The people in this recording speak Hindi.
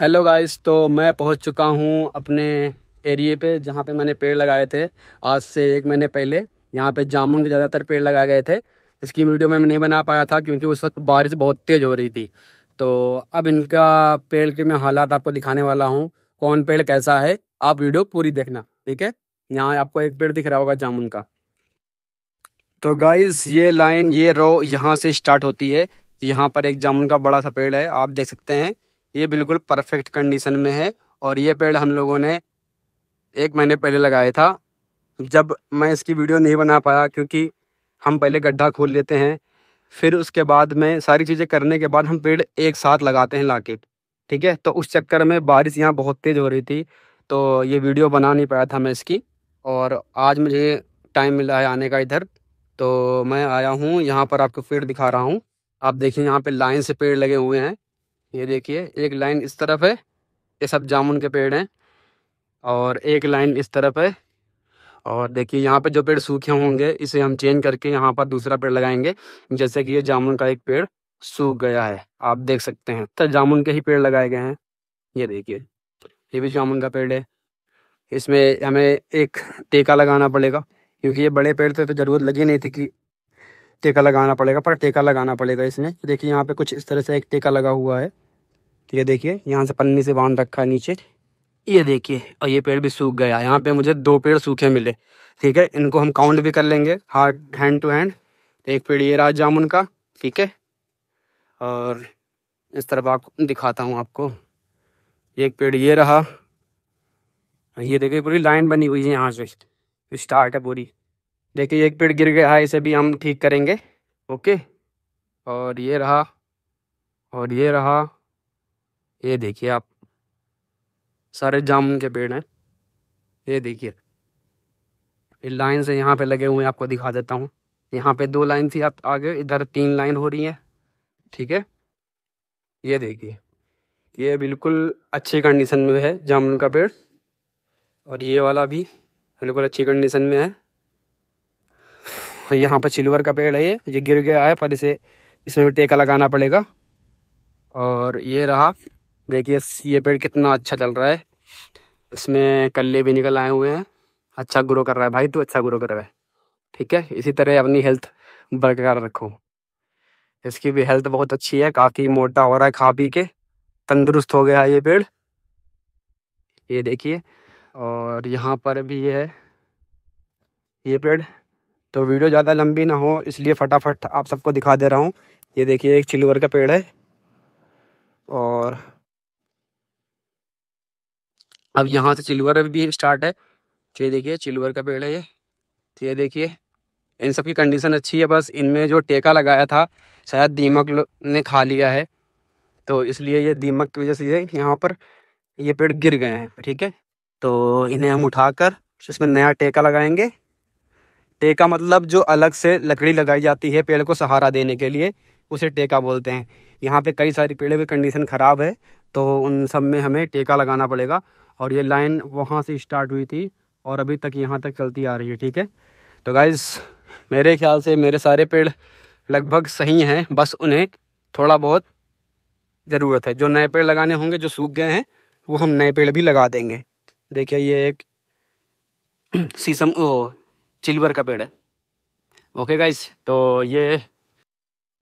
हेलो गाइस तो मैं पहुंच चुका हूं अपने एरिए पे जहां पे मैंने पेड़ लगाए थे आज से एक महीने पहले यहां पे जामुन के ज़्यादातर पेड़ लगाए गए थे इसकी वीडियो मैं नहीं बना पाया था क्योंकि उस वक्त बारिश बहुत तेज़ हो रही थी तो अब इनका पेड़ के मैं हालात आपको दिखाने वाला हूँ कौन पेड़ कैसा है आप वीडियो पूरी देखना ठीक है यहाँ आपको एक पेड़ दिख रहा होगा जामुन का तो गाइज ये लाइन ये रो यहाँ से स्टार्ट होती है यहाँ पर एक जामुन का बड़ा सा पेड़ है आप देख सकते हैं ये बिल्कुल परफेक्ट कंडीशन में है और ये पेड़ हम लोगों ने एक महीने पहले लगाया था जब मैं इसकी वीडियो नहीं बना पाया क्योंकि हम पहले गड्ढा खोल लेते हैं फिर उसके बाद में सारी चीज़ें करने के बाद हम पेड़ एक साथ लगाते हैं लाके ठीक है तो उस चक्कर में बारिश यहाँ बहुत तेज़ हो रही थी तो ये वीडियो बना नहीं पाया था मैं इसकी और आज मुझे टाइम मिला है आने का इधर तो मैं आया हूँ यहाँ पर आपको पेड़ दिखा रहा हूँ आप देखिए यहाँ पे लाइन से पेड़ लगे हुए हैं ये देखिए एक लाइन इस तरफ है ये सब जामुन के पेड़ हैं और एक लाइन इस तरफ है और देखिए यहाँ पे जो पेड़ सूखे होंगे इसे हम चेंज करके यहाँ पर दूसरा पेड़ लगाएंगे जैसे कि ये जामुन का एक पेड़ सूख गया है आप देख सकते हैं तो जामुन के ही पेड़ लगाए गए हैं ये देखिए ये भी जामुन का पेड़ है इसमें हमें एक टेका लगाना पड़ेगा क्योंकि ये बड़े पेड़ थे तो ज़रूरत लगी नहीं थी कि टेका लगाना पड़ेगा पर टेका लगाना पड़ेगा इसमें देखिए यहाँ पे कुछ इस तरह से एक टेका लगा हुआ है ये देखिए यहाँ से पन्नी से बांध रखा है नीचे ये देखिए और ये पेड़ भी सूख गया यहाँ पे मुझे दो पेड़ सूखे मिले ठीक है इनको हम काउंट भी कर लेंगे हार्ड हैंड टू हैंड एक पेड़ ये रहा जामुन का ठीक है और इस तरफ आप दिखाता हूँ आपको एक पेड़ ये रहा ये देखिए पूरी लाइन बनी हुई है यहाँ से स्टार्ट है पूरी देखिए एक पेड़ गिर गया है इसे भी हम ठीक करेंगे ओके और ये रहा और ये रहा ये देखिए आप सारे जामुन के पेड़ हैं ये देखिए ये लाइन से यहाँ पे लगे हुए हैं आपको दिखा देता हूँ यहाँ पे दो लाइन थी आप आगे इधर तीन लाइन हो रही है ठीक है ये देखिए ये बिल्कुल अच्छी कंडीशन में है जामुन का पेड़ और ये वाला भी बिल्कुल अच्छी कंडीशन में है तो यहाँ पर सिल्वर का पेड़ है ये ये गिर गया है पर इसे इसमें भी टेका लगाना पड़ेगा और ये रहा देखिए ये पेड़ कितना अच्छा चल रहा है इसमें कल्ले भी निकल आए हुए हैं अच्छा ग्रो कर रहा है भाई तू अच्छा ग्रो कर रहा है ठीक है इसी तरह अपनी हेल्थ बरकरार रखो इसकी भी हेल्थ बहुत अच्छी है काफ़ी मोटा हो रहा है खा पी के तंदुरुस्त हो गया है ये पेड़ ये देखिए और यहाँ पर भी है ये पेड़ तो वीडियो ज़्यादा लंबी ना हो इसलिए फटाफट आप सबको दिखा दे रहा हूँ ये देखिए एक चिल्वर का पेड़ है और अब यहाँ से चिल्वर भी स्टार्ट है तो ये देखिए चिल्वर का पेड़ है ये तो ये देखिए इन सब की कंडीशन अच्छी है बस इनमें जो टेका लगाया था शायद दीमक ने खा लिया है तो इसलिए ये दीमक की वजह से यहाँ पर ये पेड़ गिर गए हैं ठीक है तो इन्हें हम उठाकर इसमें नया टेका लगाएंगे टेका मतलब जो अलग से लकड़ी लगाई जाती है पेड़ को सहारा देने के लिए उसे टेका बोलते हैं यहाँ पे कई सारे पेड़ों की कंडीशन ख़राब है तो उन सब में हमें टेका लगाना पड़ेगा और ये लाइन वहाँ से स्टार्ट हुई थी और अभी तक यहाँ तक चलती आ रही है ठीक है तो गाइज़ मेरे ख्याल से मेरे सारे पेड़ लगभग सही हैं बस उन्हें थोड़ा बहुत ज़रूरत है जो नए पेड़ लगाने होंगे जो सूख गए हैं वो हम नए पेड़ भी लगा देंगे देखिए ये एक शीशम ओ चिल्वर का पेड़ है ओके गाइस तो ये